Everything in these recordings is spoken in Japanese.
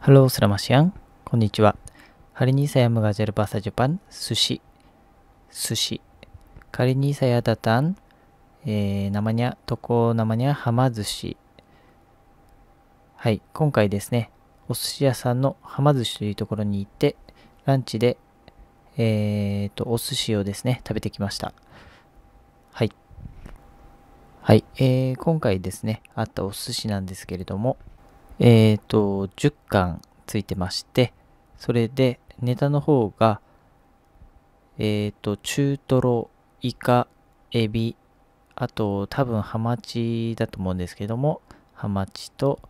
ハロー、スラマシアン。こんにちは。ハリニーサヤムガジェルバサジャパン、寿司。寿司。カリニーサヤダタン、えー、生マニャ、トコ生マニャ、ハマ寿司。はい、今回ですね、お寿司屋さんのはま寿司というところに行って、ランチで、えー、と、お寿司をですね、食べてきました。はい。はい、えー、今回ですね、あったお寿司なんですけれども、えっ、ー、と、10巻ついてまして、それでネタの方が、えっ、ー、と、中トロ、イカ、エビ、あと多分ハマチだと思うんですけども、ハマチと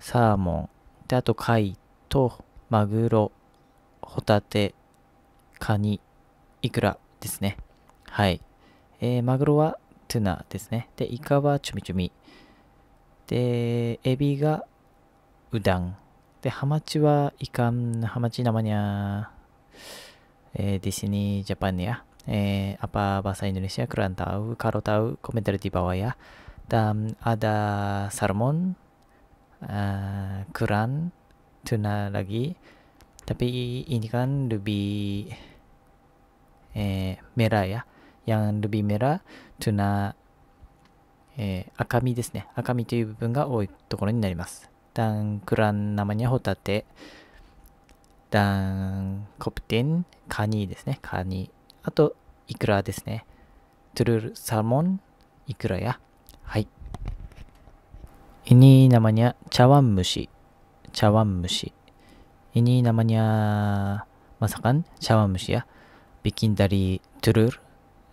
サーモン、で、あと貝とマグロ、ホタテ、カニ、イクラですね。はい。えー、マグロはトゥナですね。で、イカはチュミチュミ。ebi ga udang, ikan で、エビがうだん。で、ハマチはいかん。ハマチ namanya eh, di sini Jepang ya. Eh, apa bahasa Indonesia kurang tau, Kalau tau komentar di bawah ya. Dan ada salmon, uh, keran, tuna lagi. Tapi ini kan lebih eh, merah ya. Yang lebih merah tuna えー、赤身ですね。赤身という部分が多いところになります。ダンクラン生にはホタテ、ダンコプテン、カニですね。カニ。あと、イクラですね。トゥルル、サーモン、イクラや。はい。イニーナマニャ、茶碗蒸し。茶碗蒸し。イニーナマニャ、まさかん、茶碗蒸しや。ビキンダリ、ー、トゥルル、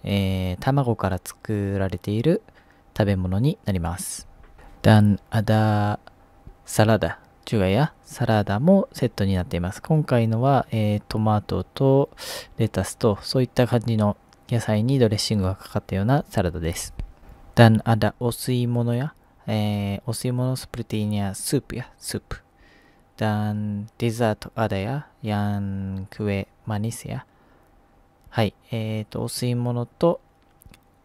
えー、卵から作られている食べ物になります。ダンアダ d a s a l a やサラダもセットになっています。今回のは、えー、トマトとレタスとそういった感じの野菜にドレッシングがかかったようなサラダです。ダンアダお吸い物や、えー、お吸い物スプリティーニャスープやスープ。ダンデザートアダやヤンクエマニスや。はい、えっ、ー、と、お吸い物と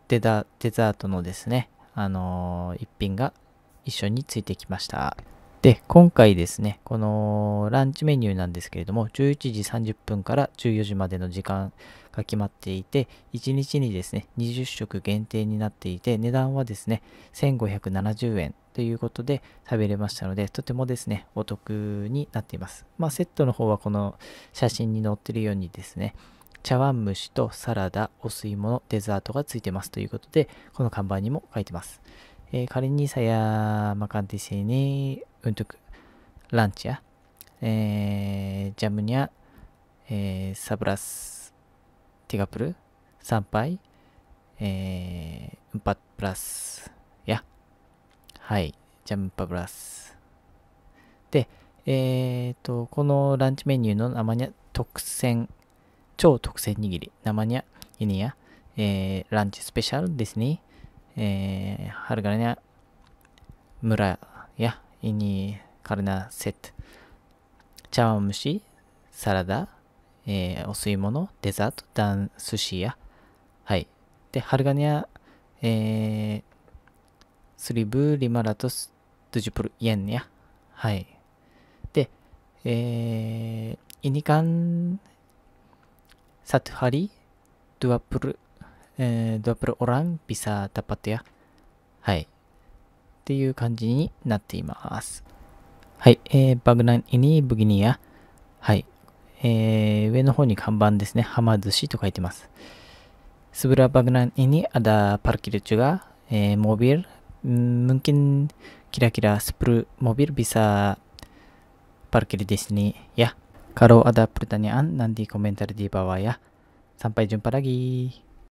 デザートのですね、あのー、一品が一緒についてきました。で、今回ですね、このランチメニューなんですけれども、11時30分から14時までの時間が決まっていて、1日にですね、20食限定になっていて、値段はですね、1570円ということで食べれましたので、とてもですね、お得になっています。まあ、セットの方はこの写真に載ってるようにですね、茶碗蒸しとサラダ、お吸い物、デザートがついてますということで、この看板にも書いてます。えー、仮にさや、まかんてせに、うんとく、ランチや、えー、ジャムニャ、えー、サブラス、ティガプル、参拝、えー、ウンパプラス、や、はい、ジャムパプラス。で、えっ、と、このランチメニューのアマにャ特選超特選握り、生にゃ、ユニア、えー、ランチスペシャルですね。えー、ハルガニャ、村や、イニカルナセット、茶碗蒸し、サラダ、えー、お吸い物、デザート、ダン寿司や、はい。で、ハルガニャ、えー、スリブ、リマラトス、ドジュプル、イエンや、はい。で、えー、イニカン、satu hari dua p u 0 eh, dua puluh orang bisa dapat ya はいっていう感じになっていますはい、えー、バグナンイニーブギニアはい、えー、上の方に看板ですねはま寿司と書いてますスブラバグナンイにアダパルキルチュが、えー、モビル mungkin k i r a k ル r a 1ル mobil bisa p a r Kalau ada pertanyaan, nanti komentar di bawah ya. Sampai jumpa lagi.